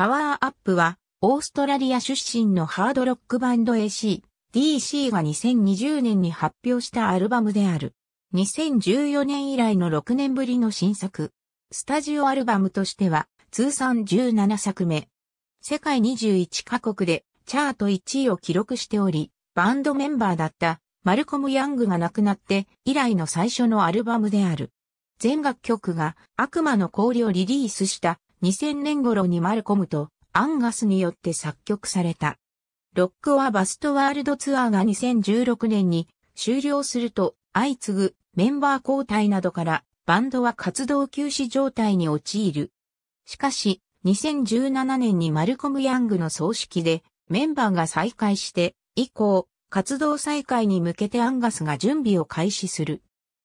パワーアップは、オーストラリア出身のハードロックバンド AC、DC が2020年に発表したアルバムである。2014年以来の6年ぶりの新作。スタジオアルバムとしては、通算17作目。世界21カ国でチャート1位を記録しており、バンドメンバーだったマルコム・ヤングが亡くなって以来の最初のアルバムである。全楽曲が悪魔の氷をリリースした2000年頃にマルコムとアンガスによって作曲された。ロック・はバスト・ワールド・ツアーが2016年に終了すると相次ぐメンバー交代などからバンドは活動休止状態に陥る。しかし、2017年にマルコム・ヤングの葬式でメンバーが再開して以降、活動再開に向けてアンガスが準備を開始する。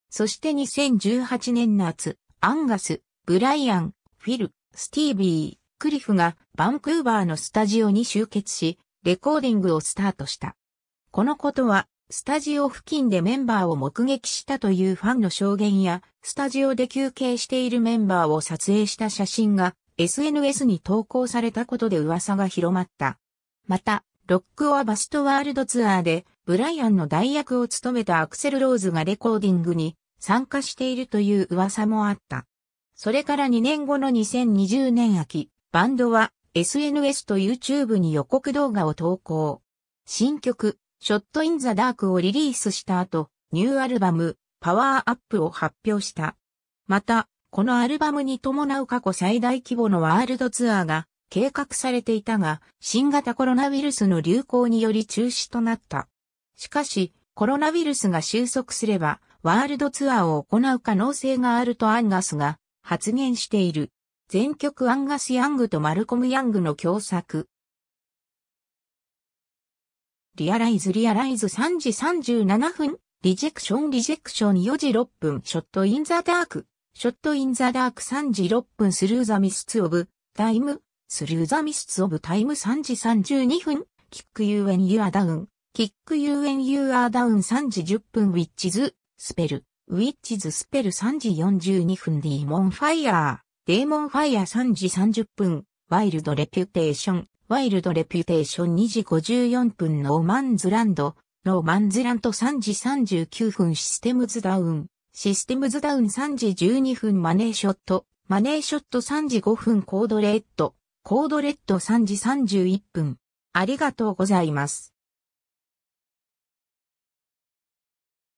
そして2018年夏、アンガス、ブライアン、フィル、スティービー、クリフがバンクーバーのスタジオに集結し、レコーディングをスタートした。このことは、スタジオ付近でメンバーを目撃したというファンの証言や、スタジオで休憩しているメンバーを撮影した写真が SNS に投稿されたことで噂が広まった。また、ロックオアバストワールドツアーで、ブライアンの代役を務めたアクセル・ローズがレコーディングに参加しているという噂もあった。それから2年後の2020年秋、バンドは SNS と YouTube に予告動画を投稿。新曲、ショットインザダークをリリースした後、ニューアルバム、パワーアップを発表した。また、このアルバムに伴う過去最大規模のワールドツアーが計画されていたが、新型コロナウイルスの流行により中止となった。しかし、コロナウイルスが収束すれば、ワールドツアーを行う可能性があるとアンガスが発言している。全曲アンガス・ヤングとマルコム・ヤングの共作。リアライズ・リアライズ3時37分、リジェクション・リジェクション4時6分、ショット・イン・ザ・ダーク、ショット・イン・ザ・ダーク3時6分、スルー・ザ・ミスツ・オブ、タイム、スルー・ザ・ミスツ・オブ・タイム3時32分、キック・ユー・エン・ユア・ダウン、キック・ユー・エン・ユー・ア・ダウン3時10分、ウィッチズ、スペル。ウィッチズスペル3時42分ディーモンファイヤー、デーモンファイヤー3時30分、ワイルドレピュテーション、ワイルドレピュテーション2時54分ノーマンズランド、ノーマンズランド3時39分システムズダウン、システムズダウン3時12分マネーショット、マネーショット3時5分コードレッド、コードレッド3時31分。ありがとうございます。